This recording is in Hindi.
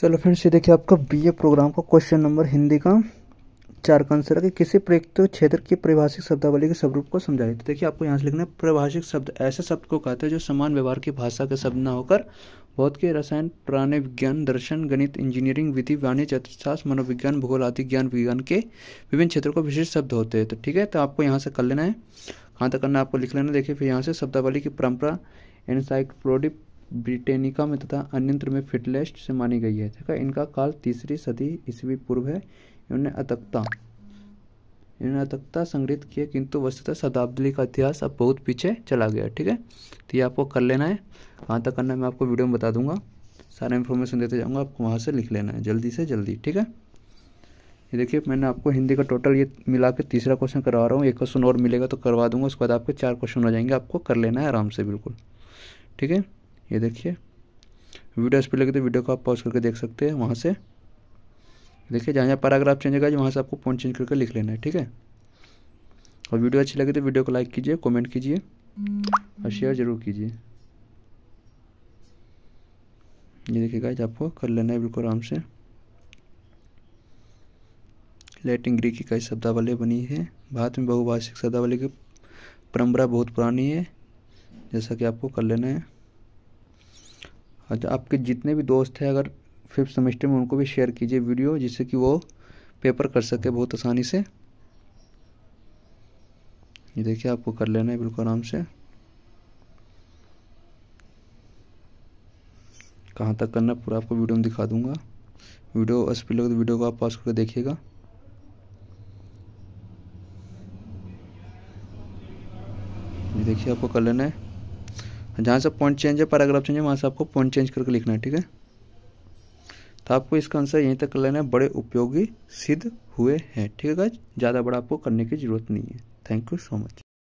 चलो फ्रेंड्स ये देखिए आपका बीए प्रोग्राम का क्वेश्चन नंबर हिंदी का चार का आंसर है कि किसी प्रयुक्त क्षेत्र की परिभाषिक शब्दावली के स्वरूप को समझाइए तो देखिए आपको यहाँ से लिखना है परिभाषिक शब्द ऐसे शब्द को कहते हैं जो समान व्यवहार की भाषा के शब्द न होकर बहुत के रसायन प्राणी विज्ञान दर्शन गणित इंजीनियरिंग विधि वाणिज्य अर्थशास्त्र मनोविज्ञान भूगोल आदि ज्ञान विज्ञान के विभिन्न क्षेत्रों को विशेष शब्द होते हैं तो ठीक है तो आपको यहाँ से कर लेना है कहाँ तक करना आपको लिख लेना देखिए फिर यहाँ से शब्दावली की परंपरा एनसाइक्लोडिक ब्रिटेनिका में तथा अन्यंत्र में फिटलेस्ट से मानी गई है देखा इनका काल तीसरी सदी ईस्वी पूर्व है इन्होंने अतकता इन्होंने अतकता संग्रहित किया किंतु वस्तुतः शताब्दी का इतिहास अब बहुत पीछे चला गया ठीक है तो ये आपको कर लेना है कहाँ तक करना है मैं आपको वीडियो में बता दूंगा सारा इन्फॉर्मेशन देते जाऊँगा आपको वहाँ से लिख लेना है जल्दी से जल्दी ठीक है ये देखिए मैंने आपको हिंदी का टोटल ये मिला के तीसरा क्वेश्चन करवा रहा हूँ एक क्वेश्चन और मिलेगा तो करवा दूंगा उसके बाद आपके चार क्वेश्चन हो जाएंगे आपको कर लेना है आराम से बिल्कुल ठीक है ये देखिए वीडियो स्पीड लगे तो वीडियो को आप पॉज करके देख सकते हैं वहाँ से देखिए जहाँ जहाँ पैराग्राफ चेंज होगा वहाँ से आपको पॉइंट चेंज करके लिख लेना है ठीक है और वीडियो अच्छी लगे तो वीडियो को लाइक कीजिए कमेंट कीजिए और शेयर ज़रूर कीजिए ये देखिए गाइज आपको कर लेना है बिल्कुल आराम से लैटिन ग्रीक की कई शब्दावली बनी है भारत में बहुभाषिक शब्दावली की परंपरा बहुत पुरानी है जैसा कि आपको कर लेना है अच्छा आपके जितने भी दोस्त हैं अगर फिफ्थ सेमेस्टर में उनको भी शेयर कीजिए वीडियो जिससे कि वो पेपर कर सके बहुत आसानी से ये देखिए आपको कर लेना है बिल्कुल आराम से कहाँ तक करना पूरा आपको वीडियो में दिखा दूंगा वीडियो अस्सी लगे तो वीडियो को आप पास करके देखिएगा ये देखिए आपको कर लेना है जहाँ से पॉइंट चेंज है पैराग्राफ चेंज है वहाँ से आपको पॉइंट चेंज करके लिखना है ठीक है तो आपको इसका आंसर यहीं तक कर लेना है बड़े उपयोगी सिद्ध हुए हैं ठीक है ज़्यादा बड़ा आपको करने की ज़रूरत नहीं है थैंक यू सो मच